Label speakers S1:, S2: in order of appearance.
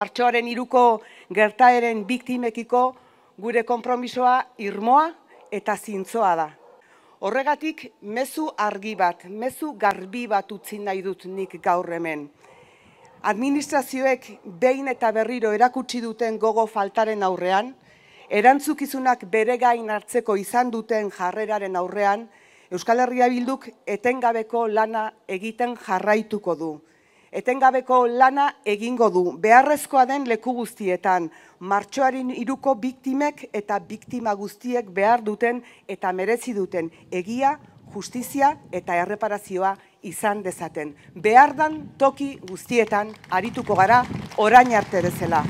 S1: Artxoaren iruko gertaeren biktimekiko gure konpromisoa irmoa eta zintzoa da. Horregatik, mezu argi bat, mezu garbi bat utzi nahi dut nik gaur hemen. Administrazioek behin eta berriro erakutsi duten gogo faltaren aurrean, erantzukizunak bere gain hartzeko izan duten jarreraren aurrean, Euskal Herria Bilduk etengabeko lana egiten jarraituko du etengabeko lana egingo du, beharrezkoa den leku guztietan, martxoaren iruko biktimek eta biktima guztiek behar duten eta merezi duten egia, justizia eta erreparazioa izan dezaten. Behardan toki guztietan arituko gara orain arte dezela.